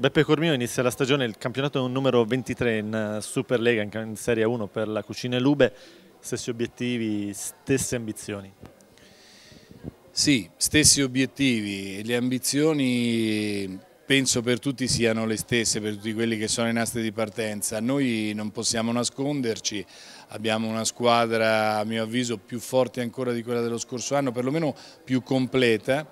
Beppe Cormio inizia la stagione, il campionato è un numero 23 in eh, Superlega, in Serie 1 per la Cucina e Lube, stessi obiettivi, stesse ambizioni. Sì, stessi obiettivi, le ambizioni penso per tutti siano le stesse, per tutti quelli che sono in aste di partenza. Noi non possiamo nasconderci, abbiamo una squadra a mio avviso più forte ancora di quella dello scorso anno, perlomeno più completa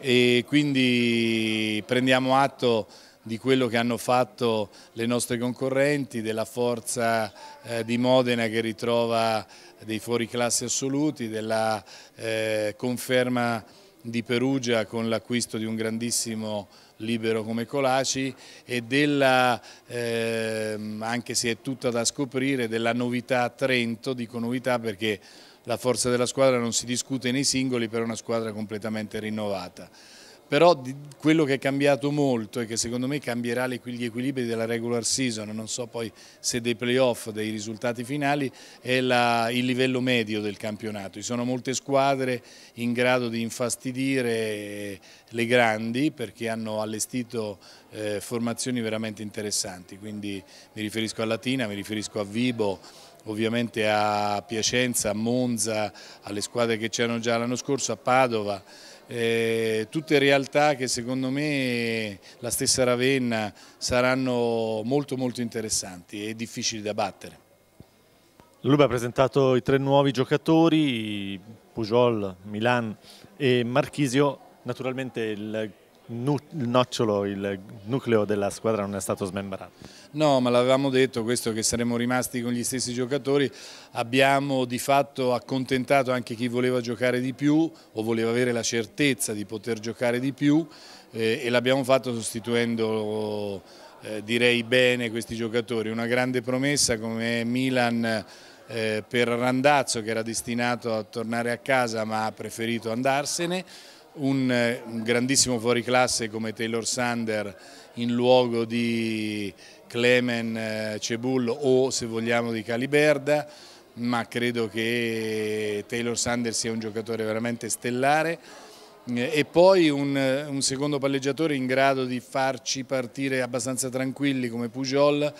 e quindi prendiamo atto di quello che hanno fatto le nostre concorrenti, della forza eh, di Modena che ritrova dei fuori fuoriclassi assoluti, della eh, conferma di Perugia con l'acquisto di un grandissimo libero come Colaci e della, eh, anche se è tutta da scoprire, della novità Trento, dico novità perché la forza della squadra non si discute nei singoli, però è una squadra completamente rinnovata però quello che è cambiato molto e che secondo me cambierà gli equilibri della regular season, non so poi se dei playoff, dei risultati finali, è la, il livello medio del campionato. Ci sono molte squadre in grado di infastidire le grandi perché hanno allestito eh, formazioni veramente interessanti, quindi mi riferisco a Latina, mi riferisco a Vibo, ovviamente a Piacenza, a Monza, alle squadre che c'erano già l'anno scorso, a Padova eh, tutte realtà che secondo me la stessa Ravenna saranno molto molto interessanti e difficili da battere. Luba ha presentato i tre nuovi giocatori, Pujol, Milan e Marchisio, naturalmente il il nocciolo, il nucleo della squadra non è stato smembrato. No, ma l'avevamo detto questo che saremmo rimasti con gli stessi giocatori, abbiamo di fatto accontentato anche chi voleva giocare di più o voleva avere la certezza di poter giocare di più eh, e l'abbiamo fatto sostituendo eh, direi bene questi giocatori, una grande promessa come Milan eh, per Randazzo che era destinato a tornare a casa ma ha preferito andarsene eh, un, grandissimo fuoriclasse come Taylor Sander in luogo di Clemen eh, Cebullo o se vogliamo di Caliberda ma credo che Taylor Sander sia un giocatore veramente stellare eh, e poi un, un secondo palleggiatore in grado di farci partire abbastanza tranquilli come Pujol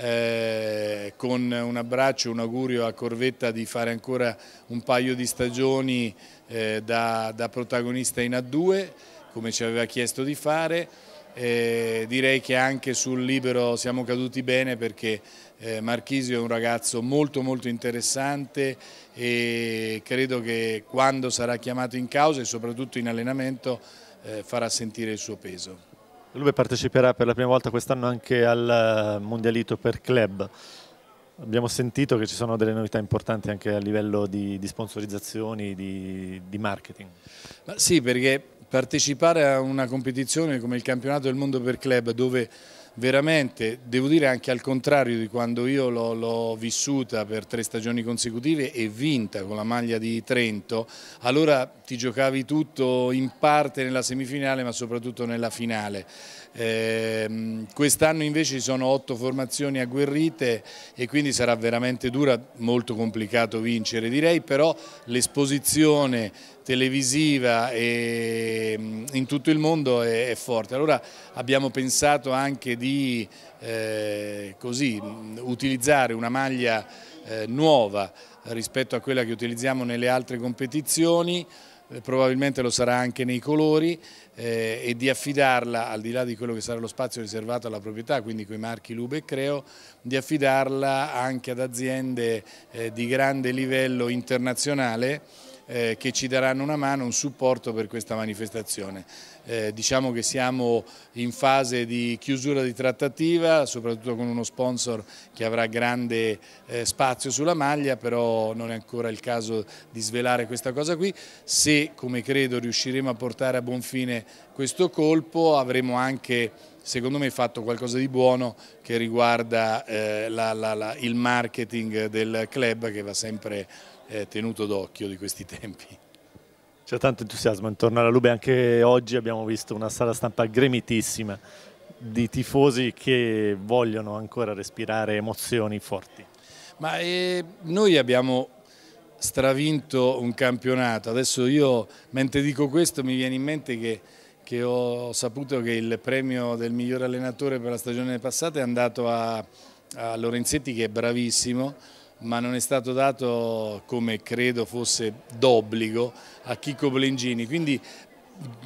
eh, con un abbraccio, un augurio a Corvetta di fare ancora un paio di stagioni eh, da, da, protagonista in A2 come ci aveva chiesto di fare. Eh, direi che anche sul libero siamo caduti bene perché eh, Marchisio è un ragazzo molto molto interessante e credo che quando sarà chiamato in causa e soprattutto in allenamento eh, farà sentire il suo peso. L'Ube parteciperà per la prima volta quest'anno anche al eh, Mondialito per club. Abbiamo sentito che ci sono delle novità importanti anche a livello di, di sponsorizzazioni, di, di marketing. Ma sì, perché partecipare a una competizione come il campionato del mondo per club dove veramente, devo dire anche al contrario di quando io l'ho vissuta per tre stagioni consecutive e vinta con la maglia di Trento, allora ti giocavi tutto in parte nella semifinale ma soprattutto nella finale. Eh, Quest'anno invece ci sono otto formazioni agguerrite e quindi sarà veramente dura, molto complicato vincere direi, però l'esposizione televisiva e ehm, in tutto il mondo è, forte. Allora abbiamo pensato anche di eh, così, utilizzare una maglia eh, nuova rispetto a quella che utilizziamo nelle altre competizioni, eh, probabilmente lo sarà anche nei colori eh, e di affidarla, al di là di quello che sarà lo spazio riservato alla proprietà, quindi con i marchi Lube e Creo, di affidarla anche ad aziende eh, di grande livello internazionale eh, che ci daranno una mano, un supporto per questa manifestazione. Eh, diciamo che siamo in fase di chiusura di trattativa, soprattutto con uno sponsor che avrà grande eh, spazio sulla maglia, però non è ancora il caso di svelare questa cosa qui. Se, come credo, riusciremo a portare a buon fine questo colpo, avremo anche secondo me fatto qualcosa di buono che riguarda eh, la, la, la, il marketing del club che va sempre eh, tenuto d'occhio di questi tempi. C'è tanto entusiasmo intorno alla Lube, anche oggi abbiamo visto una sala stampa gremitissima di tifosi che vogliono ancora respirare emozioni forti. Ma eh, noi abbiamo stravinto un campionato, adesso io mentre dico questo mi viene in mente che che ho saputo che il premio del miglior allenatore per la stagione passata è andato a, a Lorenzetti che è bravissimo ma non è stato dato come credo fosse d'obbligo a Chico Blengini, quindi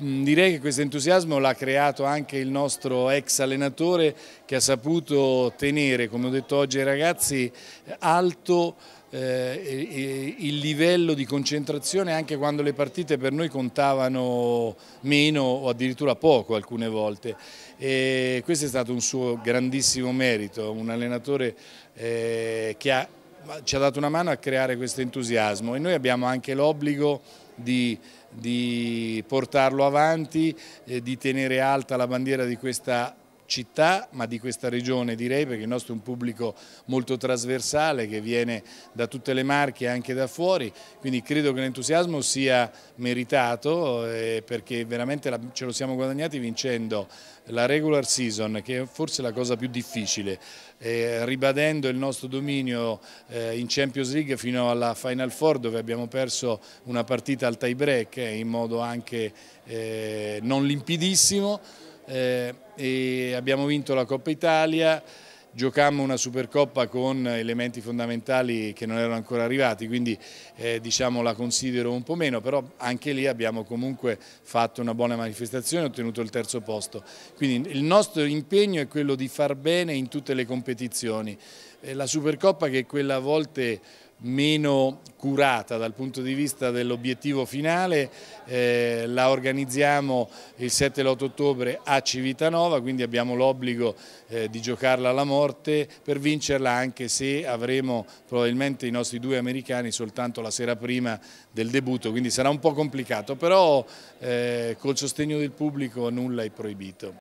Mm, direi che questo entusiasmo l'ha creato anche il nostro ex allenatore che ha saputo tenere, come ho detto oggi ai ragazzi, alto eh, il livello di concentrazione anche quando le partite per noi contavano meno o addirittura poco alcune volte. E questo è stato un suo grandissimo merito, un allenatore eh, che ha, ci ha dato una mano a creare questo entusiasmo e noi abbiamo anche l'obbligo di, di portarlo avanti, eh, di tenere alta la bandiera di questa città ma di questa regione direi perché il nostro è un pubblico molto trasversale che viene da tutte le marche anche da fuori quindi credo che l'entusiasmo sia meritato eh, perché veramente la, ce lo siamo guadagnati vincendo la regular season che è forse la cosa più difficile eh, ribadendo il nostro dominio eh, in Champions League fino alla Final Four dove abbiamo perso una partita al tie break eh, in modo anche eh, non limpidissimo eh, e abbiamo vinto la Coppa Italia, giocammo una Supercoppa con elementi fondamentali che non erano ancora arrivati, quindi eh, diciamo la considero un po' meno, però anche lì abbiamo comunque fatto una buona manifestazione e ottenuto il terzo posto. Quindi il nostro impegno è quello di far bene in tutte le competizioni. Eh, la Supercoppa che quella a volte meno curata dal punto di vista dell'obiettivo finale, eh, la organizziamo il 7 e l'8 ottobre a Civitanova, quindi abbiamo l'obbligo eh, di giocarla alla morte per vincerla anche se avremo probabilmente i nostri due americani soltanto la sera prima del debutto, quindi sarà un po' complicato, però eh, col sostegno del pubblico nulla è proibito.